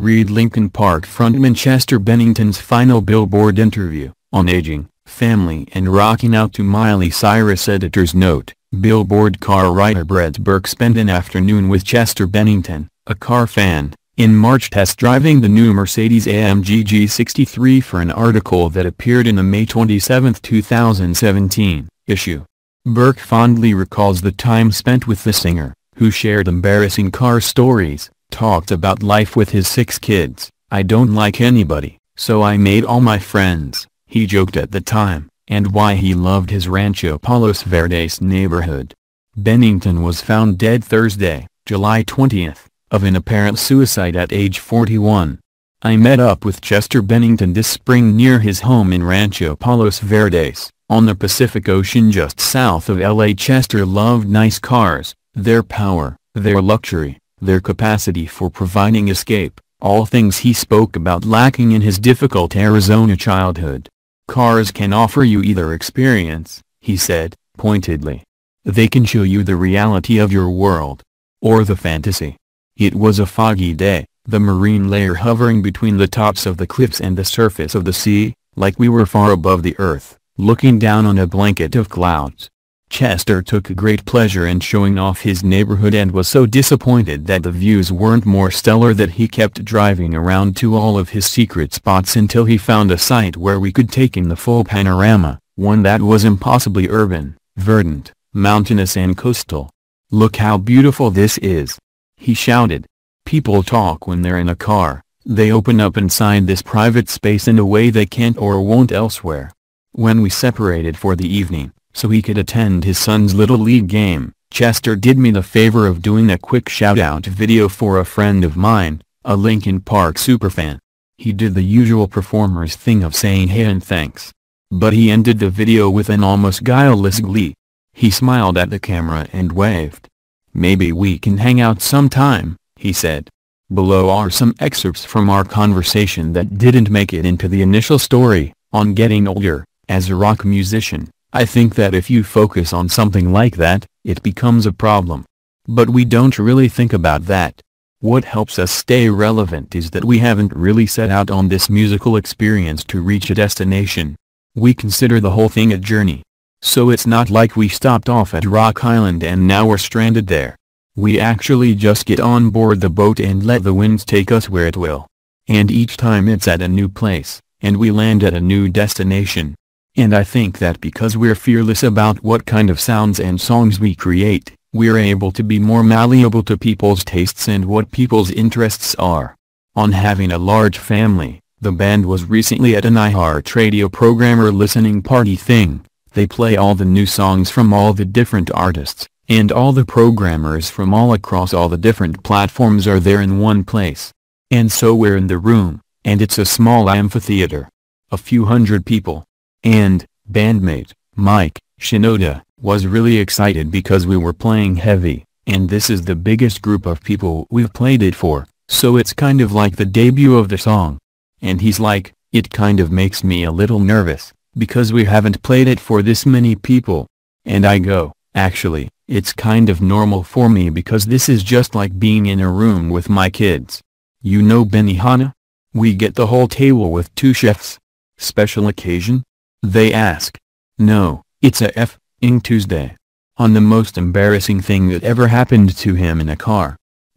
Read Lincoln Park frontman Chester Bennington's final Billboard interview, on aging, family and rocking out to Miley Cyrus editor's note, Billboard car writer Brett Burke spent an afternoon with Chester Bennington, a car fan, in March test driving the new Mercedes-AMG G63 for an article that appeared in the May 27, 2017, issue. Burke fondly recalls the time spent with the singer, who shared embarrassing car stories, talked about life with his six kids. I don't like anybody, so I made all my friends, he joked at the time, and why he loved his Rancho Palos Verdes neighborhood. Bennington was found dead Thursday, July 20th, of an apparent suicide at age 41. I met up with Chester Bennington this spring near his home in Rancho Palos Verdes, on the Pacific Ocean just south of LA. Chester loved nice cars, their power, their luxury, their capacity for providing escape, all things he spoke about lacking in his difficult Arizona childhood. Cars can offer you either experience, he said, pointedly. They can show you the reality of your world. Or the fantasy. It was a foggy day, the marine layer hovering between the tops of the cliffs and the surface of the sea, like we were far above the earth, looking down on a blanket of clouds. Chester took great pleasure in showing off his neighborhood and was so disappointed that the views weren't more stellar that he kept driving around to all of his secret spots until he found a site where we could take in the full panorama, one that was impossibly urban, verdant, mountainous and coastal. Look how beautiful this is! He shouted. People talk when they're in a car, they open up inside this private space in a way they can't or won't elsewhere. When we separated for the evening, so he could attend his son's Little League game. Chester did me the favor of doing a quick shout-out video for a friend of mine, a Linkin Park superfan. He did the usual performer's thing of saying hey and thanks. But he ended the video with an almost guileless glee. He smiled at the camera and waved. Maybe we can hang out sometime, he said. Below are some excerpts from our conversation that didn't make it into the initial story, on getting older, as a rock musician. I think that if you focus on something like that, it becomes a problem. But we don't really think about that. What helps us stay relevant is that we haven't really set out on this musical experience to reach a destination. We consider the whole thing a journey. So it's not like we stopped off at Rock Island and now we're stranded there. We actually just get on board the boat and let the winds take us where it will. And each time it's at a new place, and we land at a new destination. And I think that because we're fearless about what kind of sounds and songs we create, we're able to be more malleable to people's tastes and what people's interests are. On having a large family, the band was recently at an iHeartRadio programmer listening party thing. They play all the new songs from all the different artists, and all the programmers from all across all the different platforms are there in one place. And so we're in the room, and it's a small amphitheater. A few hundred people, and, bandmate, Mike, Shinoda, was really excited because we were playing heavy, and this is the biggest group of people we've played it for, so it's kind of like the debut of the song. And he's like, it kind of makes me a little nervous, because we haven't played it for this many people. And I go, actually, it's kind of normal for me because this is just like being in a room with my kids. You know Benihana? We get the whole table with two chefs. Special occasion? They ask. No, it's a f-ing Tuesday. On the most embarrassing thing that ever happened to him in a car.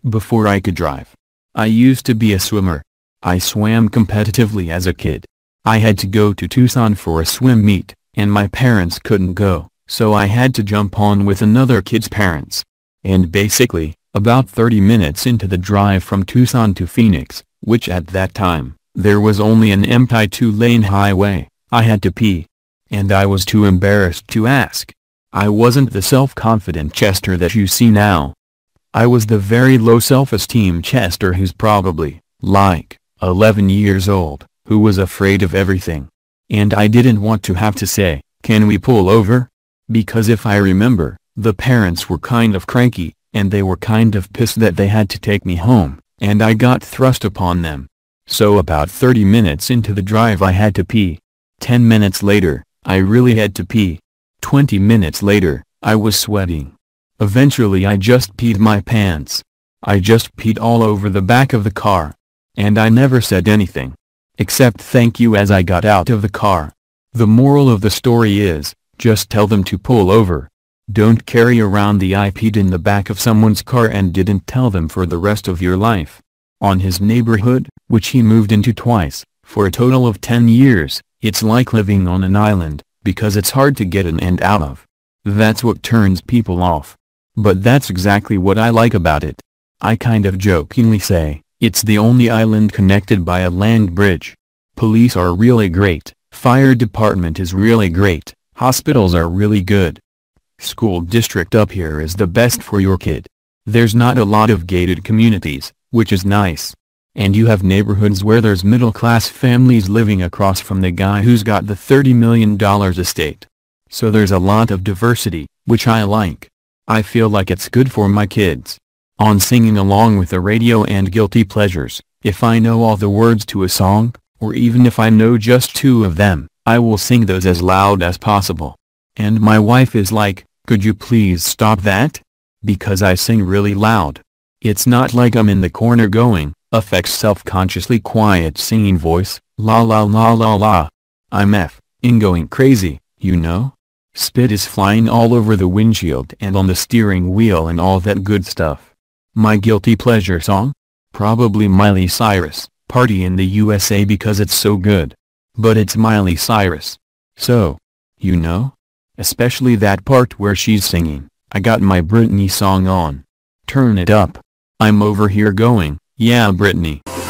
Before I could drive. I used to be a swimmer. I swam competitively as a kid. I had to go to Tucson for a swim meet, and my parents couldn't go, so I had to jump on with another kid's parents. And basically, about 30 minutes into the drive from Tucson to Phoenix, which at that time, there was only an empty two-lane highway, I had to pee. And I was too embarrassed to ask. I wasn't the self-confident Chester that you see now. I was the very low self-esteem Chester who's probably, like, 11 years old, who was afraid of everything. And I didn't want to have to say, can we pull over? Because if I remember, the parents were kind of cranky, and they were kind of pissed that they had to take me home, and I got thrust upon them. So about 30 minutes into the drive I had to pee, Ten minutes later, I really had to pee. Twenty minutes later, I was sweating. Eventually I just peed my pants. I just peed all over the back of the car. And I never said anything. Except thank you as I got out of the car. The moral of the story is, just tell them to pull over. Don't carry around the I peed in the back of someone's car and didn't tell them for the rest of your life. On his neighborhood, which he moved into twice, for a total of 10 years, it's like living on an island, because it's hard to get in and out of. That's what turns people off. But that's exactly what I like about it. I kind of jokingly say, it's the only island connected by a land bridge. Police are really great, fire department is really great, hospitals are really good. School district up here is the best for your kid. There's not a lot of gated communities, which is nice. And you have neighborhoods where there's middle-class families living across from the guy who's got the $30 million estate. So there's a lot of diversity, which I like. I feel like it's good for my kids. On singing along with the radio and guilty pleasures, if I know all the words to a song, or even if I know just two of them, I will sing those as loud as possible. And my wife is like, could you please stop that? Because I sing really loud. It's not like I'm in the corner going, affects self-consciously quiet singing voice, la la la la la. I'm F, in going crazy, you know? Spit is flying all over the windshield and on the steering wheel and all that good stuff. My guilty pleasure song? Probably Miley Cyrus, Party in the USA because it's so good. But it's Miley Cyrus. So, you know? Especially that part where she's singing, I got my Britney song on. Turn it up. I'm over here going, yeah Britney.